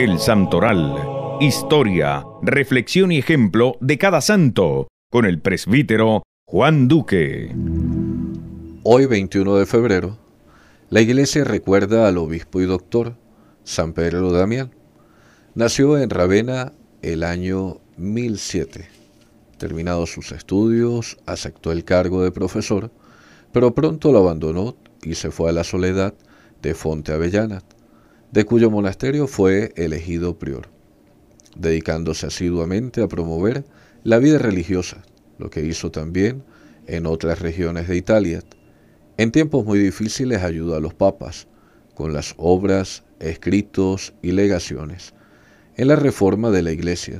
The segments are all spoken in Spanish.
El Santoral. Historia, reflexión y ejemplo de cada santo, con el presbítero Juan Duque. Hoy 21 de febrero, la iglesia recuerda al obispo y doctor San Pedro Damián. Nació en Ravena el año 1007. Terminados sus estudios, aceptó el cargo de profesor, pero pronto lo abandonó y se fue a la soledad de Fonte Avellana, de cuyo monasterio fue elegido prior, dedicándose asiduamente a promover la vida religiosa, lo que hizo también en otras regiones de Italia. En tiempos muy difíciles ayudó a los papas con las obras, escritos y legaciones. En la reforma de la Iglesia,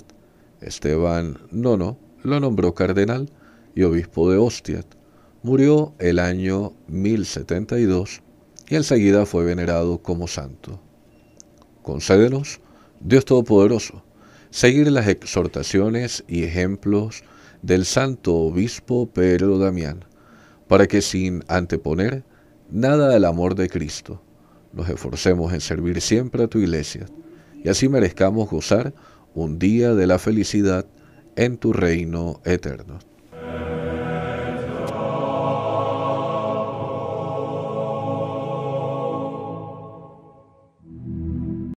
Esteban Nono lo nombró cardenal y obispo de Ostia. Murió el año 1072 y enseguida fue venerado como santo concédenos, Dios Todopoderoso, seguir las exhortaciones y ejemplos del santo obispo Pedro Damián, para que sin anteponer nada al amor de Cristo, nos esforcemos en servir siempre a tu iglesia y así merezcamos gozar un día de la felicidad en tu reino eterno.